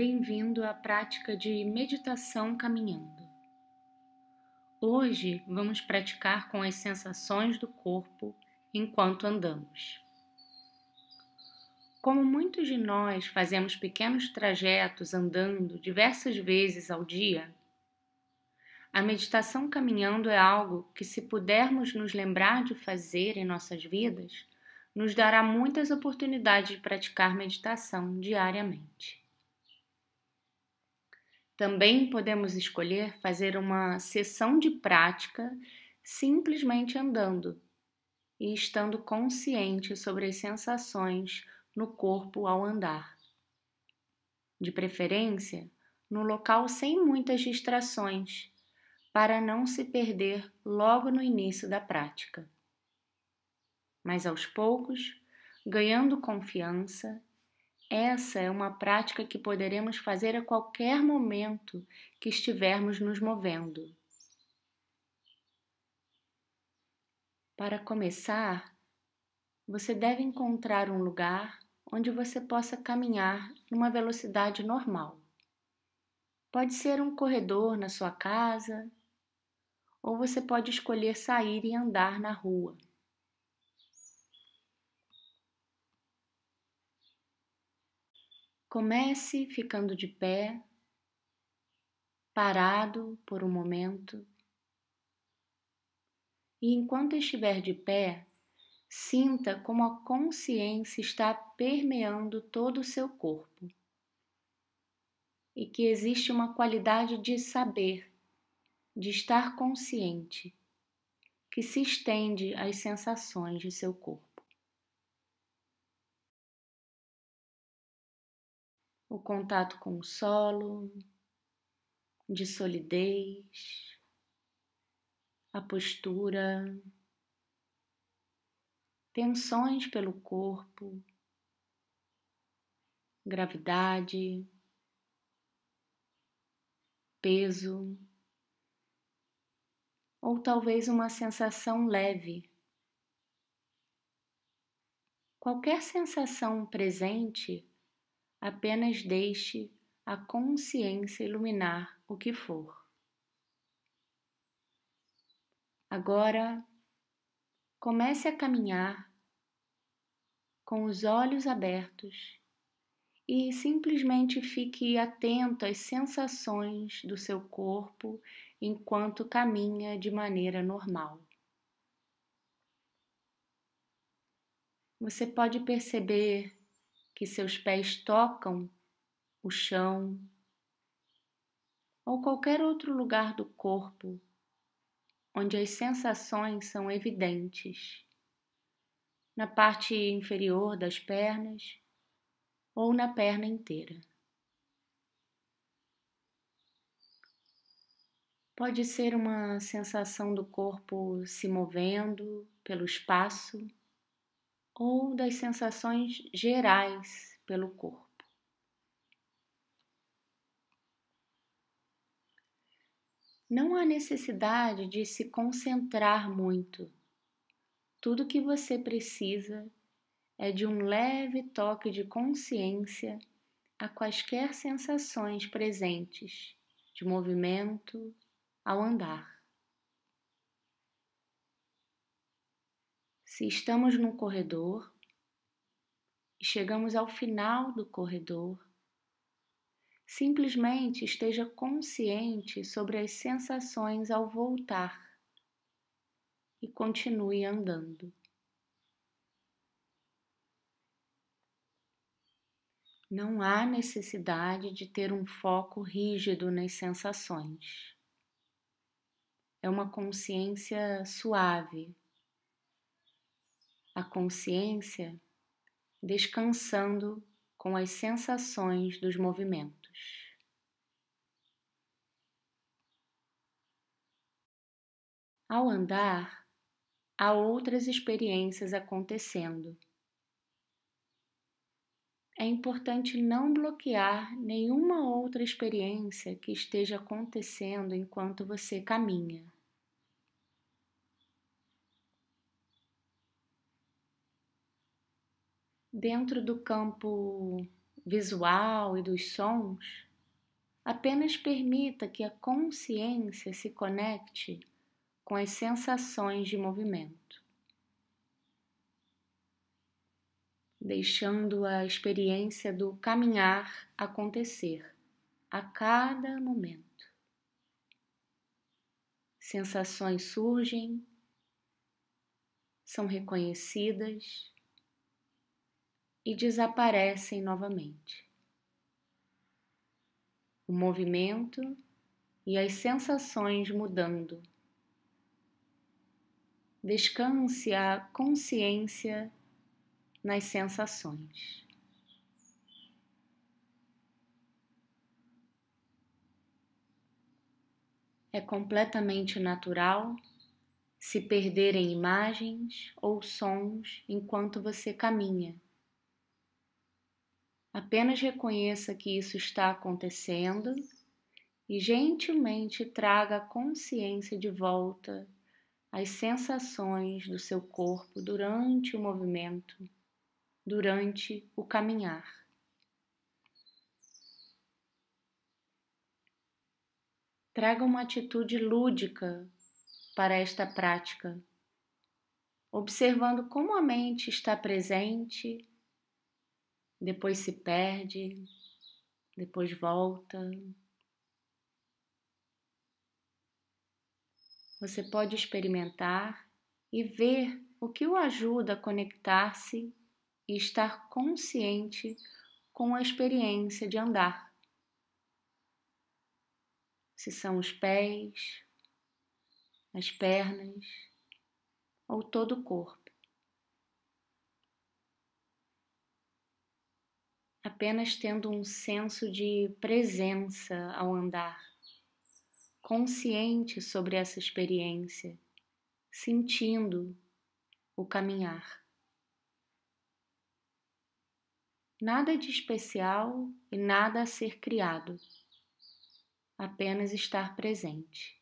bem-vindo à prática de meditação caminhando. Hoje vamos praticar com as sensações do corpo enquanto andamos. Como muitos de nós fazemos pequenos trajetos andando diversas vezes ao dia, a meditação caminhando é algo que, se pudermos nos lembrar de fazer em nossas vidas, nos dará muitas oportunidades de praticar meditação diariamente. Também podemos escolher fazer uma sessão de prática simplesmente andando e estando consciente sobre as sensações no corpo ao andar. De preferência, no local sem muitas distrações, para não se perder logo no início da prática. Mas aos poucos, ganhando confiança essa é uma prática que poderemos fazer a qualquer momento que estivermos nos movendo. Para começar, você deve encontrar um lugar onde você possa caminhar numa velocidade normal. Pode ser um corredor na sua casa, ou você pode escolher sair e andar na rua. Comece ficando de pé, parado por um momento. E enquanto estiver de pé, sinta como a consciência está permeando todo o seu corpo e que existe uma qualidade de saber, de estar consciente, que se estende às sensações de seu corpo. o contato com o solo, de solidez, a postura, tensões pelo corpo, gravidade, peso, ou talvez uma sensação leve. Qualquer sensação presente apenas deixe a consciência iluminar o que for. Agora, comece a caminhar com os olhos abertos e simplesmente fique atento às sensações do seu corpo enquanto caminha de maneira normal. Você pode perceber que seus pés tocam o chão ou qualquer outro lugar do corpo onde as sensações são evidentes, na parte inferior das pernas ou na perna inteira. Pode ser uma sensação do corpo se movendo pelo espaço ou das sensações gerais pelo corpo. Não há necessidade de se concentrar muito. Tudo que você precisa é de um leve toque de consciência a quaisquer sensações presentes, de movimento ao andar. Se estamos num corredor e chegamos ao final do corredor, simplesmente esteja consciente sobre as sensações ao voltar e continue andando. Não há necessidade de ter um foco rígido nas sensações. É uma consciência suave, a consciência descansando com as sensações dos movimentos. Ao andar, há outras experiências acontecendo. É importante não bloquear nenhuma outra experiência que esteja acontecendo enquanto você caminha. Dentro do campo visual e dos sons, apenas permita que a consciência se conecte com as sensações de movimento, deixando a experiência do caminhar acontecer a cada momento. Sensações surgem, são reconhecidas e desaparecem novamente. O movimento e as sensações mudando. Descanse a consciência nas sensações. É completamente natural se perder em imagens ou sons enquanto você caminha Apenas reconheça que isso está acontecendo e gentilmente traga a consciência de volta às sensações do seu corpo durante o movimento, durante o caminhar. Traga uma atitude lúdica para esta prática, observando como a mente está presente depois se perde, depois volta. Você pode experimentar e ver o que o ajuda a conectar-se e estar consciente com a experiência de andar. Se são os pés, as pernas ou todo o corpo. apenas tendo um senso de presença ao andar, consciente sobre essa experiência, sentindo o caminhar. Nada de especial e nada a ser criado, apenas estar presente,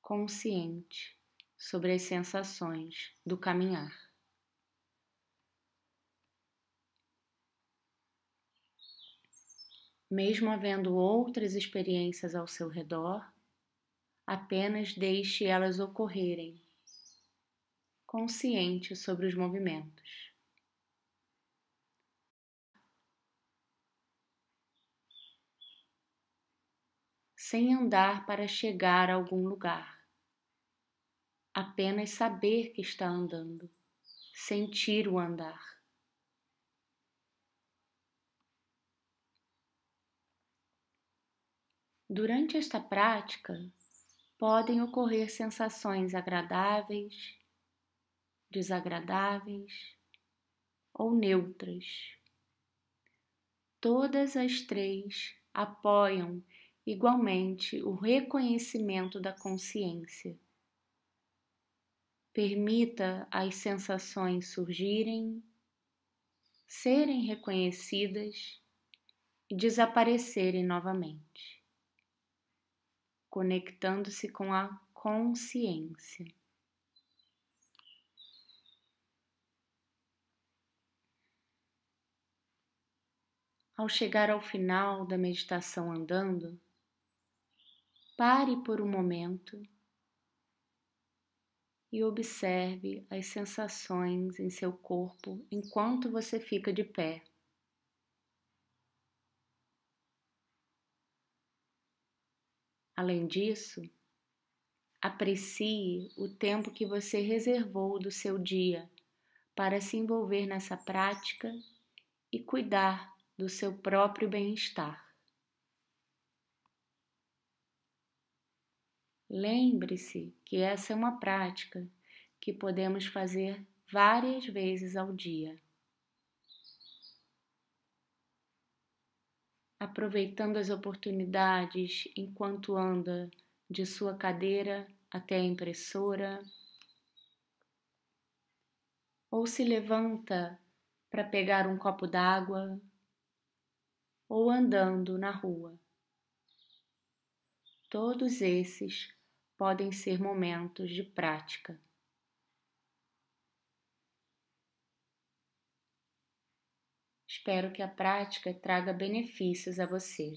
consciente sobre as sensações do caminhar. mesmo havendo outras experiências ao seu redor, apenas deixe elas ocorrerem, consciente sobre os movimentos. Sem andar para chegar a algum lugar, apenas saber que está andando, sentir o andar. Durante esta prática, podem ocorrer sensações agradáveis, desagradáveis ou neutras. Todas as três apoiam igualmente o reconhecimento da consciência. Permita as sensações surgirem, serem reconhecidas e desaparecerem novamente conectando-se com a consciência. Ao chegar ao final da meditação andando, pare por um momento e observe as sensações em seu corpo enquanto você fica de pé. Além disso, aprecie o tempo que você reservou do seu dia para se envolver nessa prática e cuidar do seu próprio bem-estar. Lembre-se que essa é uma prática que podemos fazer várias vezes ao dia. aproveitando as oportunidades enquanto anda de sua cadeira até a impressora, ou se levanta para pegar um copo d'água, ou andando na rua. Todos esses podem ser momentos de prática. Espero que a prática traga benefícios a você.